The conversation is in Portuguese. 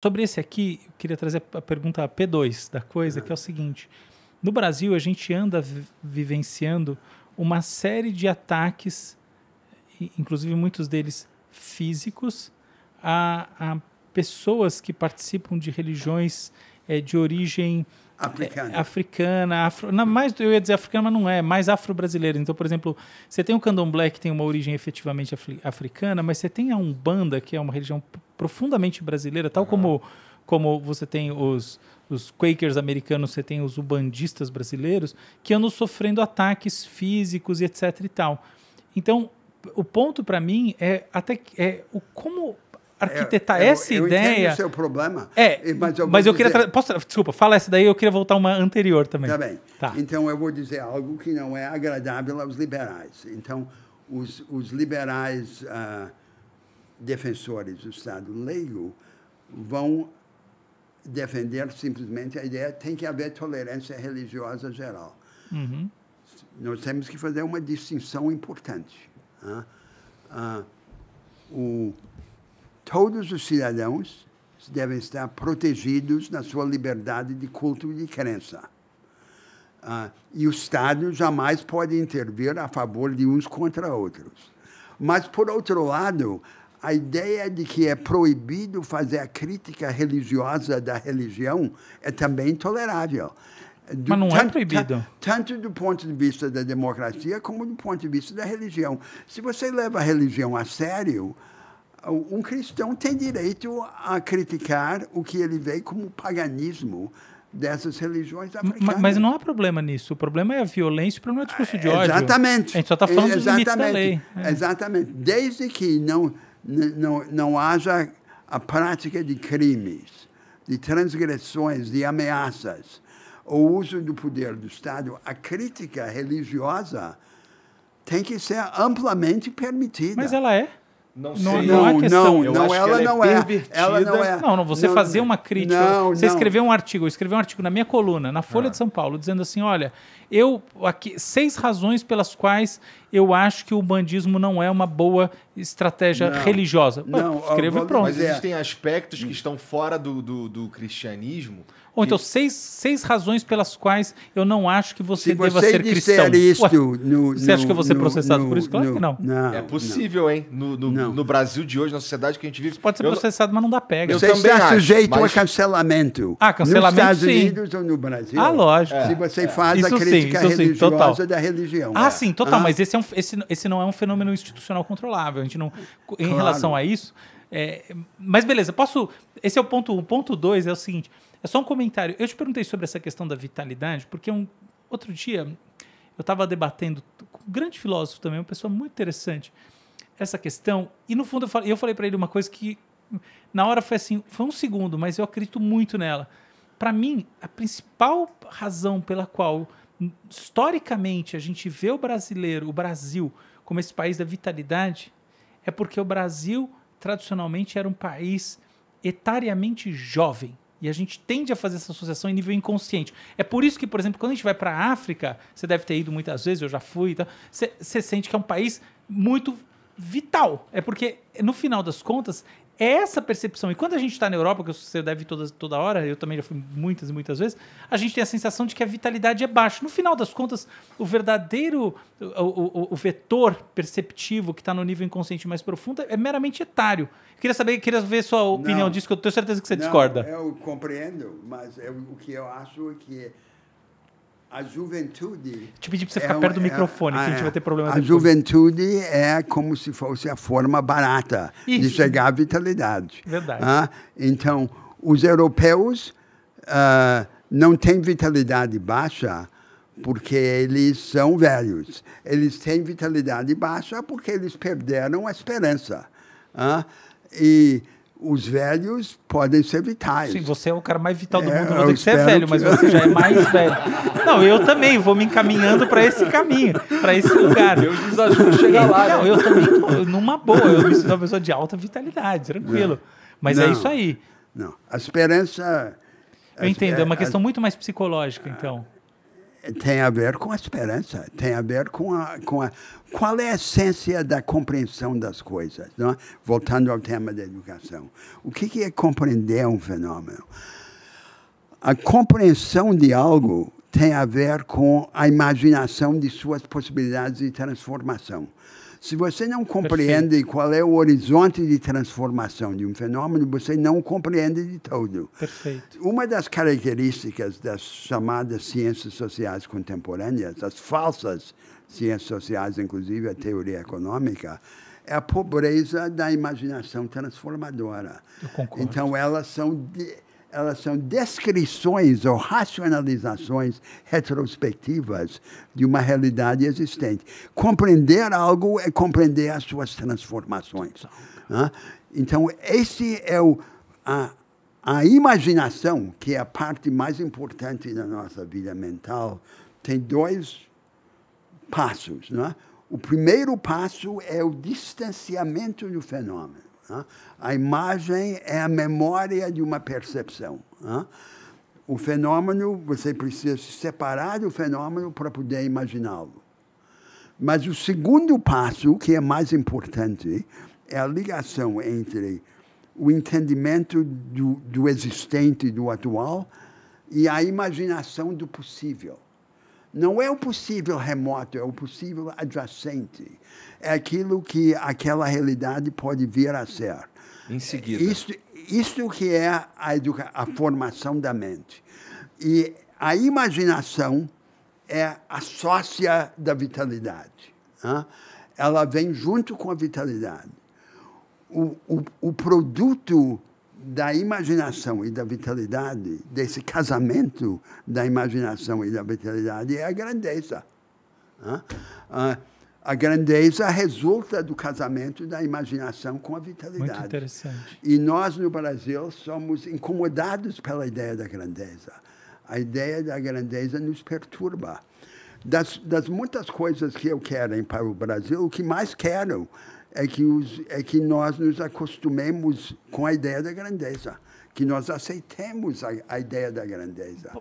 Sobre esse aqui, eu queria trazer a pergunta P2 da coisa, que é o seguinte: no Brasil, a gente anda vivenciando uma série de ataques, inclusive muitos deles físicos, a, a pessoas que participam de religiões é, de origem Africana. É, africana, afro, mais, eu ia dizer africana, mas não é, mais afro-brasileira. Então, por exemplo, você tem o candomblé que tem uma origem efetivamente africana, mas você tem a Umbanda, que é uma religião profundamente brasileira, tal uhum. como, como você tem os, os Quakers americanos, você tem os ubandistas brasileiros, que andam sofrendo ataques físicos e etc e tal. Então, o ponto para mim é até é o como arquitetar é, essa eu ideia. o seu problema. É, mas eu, mas eu dizer... queria. Posso, desculpa, fala essa daí, eu queria voltar uma anterior também. Tá bem. Tá. Então eu vou dizer algo que não é agradável aos liberais. Então, os, os liberais ah, defensores do Estado leigo vão defender simplesmente a ideia tem que haver tolerância religiosa geral. Uhum. Nós temos que fazer uma distinção importante. Tá? Ah, o todos os cidadãos devem estar protegidos na sua liberdade de culto e de crença. Ah, e o Estado jamais pode intervir a favor de uns contra outros. Mas, por outro lado, a ideia de que é proibido fazer a crítica religiosa da religião é também intolerável. Do, Mas não é proibido. Tanto do ponto de vista da democracia como do ponto de vista da religião. Se você leva a religião a sério, um cristão tem direito a criticar o que ele vê como paganismo dessas religiões africanas. Mas, não há problema nisso. O problema é a violência, o problema é o discurso de é, ódio. Exatamente. A gente só está falando dos limites da lei. É. Exatamente. Desde que não, não, não haja a prática de crimes, de transgressões, de ameaças, o uso do poder do Estado, a crítica religiosa tem que ser amplamente permitida. Mas ela é? Não, não, não, é questão. Não, não ela, ela, é não é, ela não é. Não, não, você não, fazer uma crítica. Não, você escrever um artigo, eu escrevi um artigo na minha coluna, na Folha é. de São Paulo, dizendo assim: olha, eu aqui seis razões pelas quais eu acho que o bandismo não é uma boa estratégia não, religiosa. Não, escreva pronto. Mas existem aspectos que estão fora do, do, do cristianismo. Ou então, seis, seis razões pelas quais eu não acho que você Se deva ser cristão. Isto Ué, no, você acha que eu vou ser no, processado por isso? Claro que não. não. É possível, não. hein? No, Brasil de hoje, na sociedade que a gente vive. Você pode ser eu, processado, mas não dá pega. Eu você também está sujeito mas... a cancelamento. Ah, cancelamento, Nos Estados sim. Unidos ou no Brasil. Ah, lógico. É, Se você é. faz isso a crítica sim, religiosa sim, da religião. Ah, sim, total. Ah. Mas esse é é um, esse, esse não é um fenômeno institucional controlável. A gente não, em relação a isso. É, mas beleza, posso. Esse é o ponto um. O ponto dois é o seguinte: é só um comentário. Eu te perguntei sobre essa questão da vitalidade, porque um, outro dia eu estava debatendo com um grande filósofo também, uma pessoa muito interessante, essa questão. E no fundo eu falei, eu falei para ele uma coisa que na hora foi assim, foi um segundo, mas eu acredito muito nela. Para mim, a principal razão pela qual historicamente a gente vê o brasileiro, o Brasil, como esse país da vitalidade, é porque o Brasil tradicionalmente era um país etariamente jovem. E a gente tende a fazer essa associação em nível inconsciente. É por isso que, por exemplo, quando a gente vai para a África, você deve ter ido muitas vezes, eu já fui, você, você sente que é um país muito vital. É porque, no final das contas, é essa percepção. E quando a gente está na Europa, que você deve toda toda hora, eu também já fui muitas e muitas vezes, a gente tem a sensação de que a vitalidade é baixa. No final das contas, o verdadeiro, o, o, o vetor perceptivo que está no nível inconsciente mais profundo é meramente etário. Eu queria saber, queria ver sua opinião não, disso, que eu tenho certeza que você não, discorda. Eu compreendo, mas eu, o que eu acho é que a juventude. Te pedi para você é ficar é, perto do é microfone, é, que a gente é vai ter problemas. A depois. juventude é como se fosse a forma barata Isso. de chegar à vitalidade. Verdade. Ah, então, os europeus ah, não têm vitalidade baixa porque eles são velhos. Eles têm vitalidade baixa porque eles perderam a esperança. Ah, e os velhos podem ser vitais. Sim, você é o cara mais vital do é, mundo. Eu vou ter que é velho, que... mas você já é mais velho. Não, eu também vou me encaminhando para esse caminho, para esse lugar. Eu me ajudo a é chegar lá. Não, né? eu também, numa boa, eu me sinto uma pessoa de alta vitalidade, tranquilo. Não. Mas é não, é isso aí. Não, a esperança... Eu entendo, é uma questão a... muito mais psicológica, então tem a ver com a esperança, tem a ver com a, com a qual é a essência da compreensão das coisas. Não é? Voltando ao tema da educação, o que é compreender um fenômeno? A compreensão de algo tem a ver com a imaginação de suas possibilidades de transformação. Se você não compreende Perfeito. qual é o horizonte de transformação de um fenômeno, você não compreende de todo. Perfeito. Uma das características das chamadas ciências sociais contemporâneas, as falsas ciências sociais, inclusive a teoria econômica, é a pobreza da imaginação transformadora. Eu concordo. Então, elas são. De elas são descrições ou racionalizações retrospectivas de uma realidade existente. Compreender algo é compreender as suas transformações. Né? Então, esse é o, a, a imaginação, que é a parte mais importante da nossa vida mental, tem dois passos. Né? O primeiro passo é o distanciamento do fenômeno. A imagem é a memória de uma percepção. O fenômeno, você precisa se separar do fenômeno para poder imaginá-lo. Mas o segundo passo, que é mais importante, é a ligação entre o entendimento do, do existente, do atual, e a imaginação do possível. Não é o possível remoto, é o possível adjacente. É aquilo que aquela realidade pode vir a ser. Em seguida. Isso, isso que é a, educa a formação da mente. E a imaginação é a sócia da vitalidade. Né? Ela vem junto com a vitalidade. O, o, o produto da imaginação e da vitalidade, desse casamento da imaginação e da vitalidade, é a grandeza. A grandeza resulta do casamento da imaginação com a vitalidade. Muito interessante. E nós, no Brasil, somos incomodados pela ideia da grandeza. A ideia da grandeza nos perturba. Das, das muitas coisas que eu quero para o Brasil, o que mais quero é que, os, é que nós nos acostumemos com a ideia da grandeza, que nós aceitemos a, a ideia da grandeza.